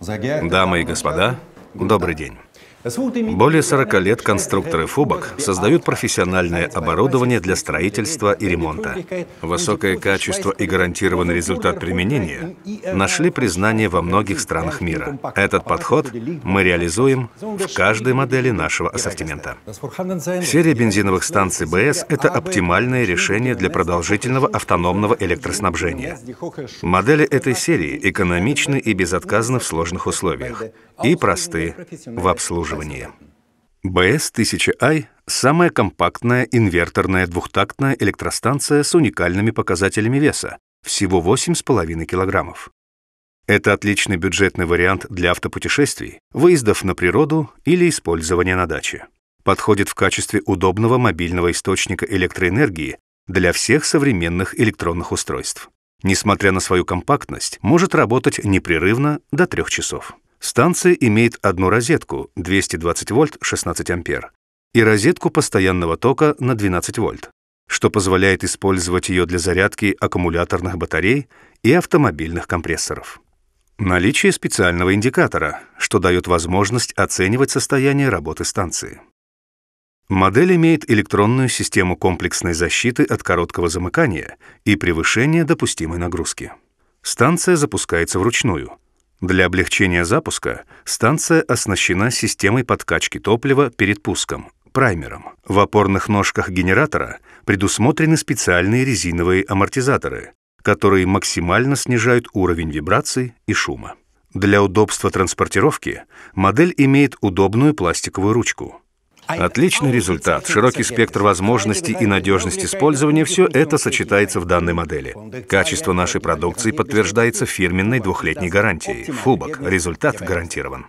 Дамы и господа, добрый день. Более 40 лет конструкторы фубок создают профессиональное оборудование для строительства и ремонта. Высокое качество и гарантированный результат применения нашли признание во многих странах мира. Этот подход мы реализуем в каждой модели нашего ассортимента. Серия бензиновых станций БС — это оптимальное решение для продолжительного автономного электроснабжения. Модели этой серии экономичны и безотказны в сложных условиях и просты в обслуживании оборудовании. БС-1000i — самая компактная инверторная двухтактная электростанция с уникальными показателями веса — всего 8,5 килограммов. Это отличный бюджетный вариант для автопутешествий, выездов на природу или использования на даче. Подходит в качестве удобного мобильного источника электроэнергии для всех современных электронных устройств. Несмотря на свою компактность, может работать непрерывно до трех часов. Станция имеет одну розетку 220 вольт 16 ампер и розетку постоянного тока на 12 вольт, что позволяет использовать ее для зарядки аккумуляторных батарей и автомобильных компрессоров. Наличие специального индикатора, что дает возможность оценивать состояние работы станции. Модель имеет электронную систему комплексной защиты от короткого замыкания и превышения допустимой нагрузки. Станция запускается вручную — для облегчения запуска станция оснащена системой подкачки топлива перед пуском, праймером. В опорных ножках генератора предусмотрены специальные резиновые амортизаторы, которые максимально снижают уровень вибраций и шума. Для удобства транспортировки модель имеет удобную пластиковую ручку – Отличный результат, широкий спектр возможностей и надежность использования – все это сочетается в данной модели. Качество нашей продукции подтверждается фирменной двухлетней гарантией. Фубок. Результат гарантирован.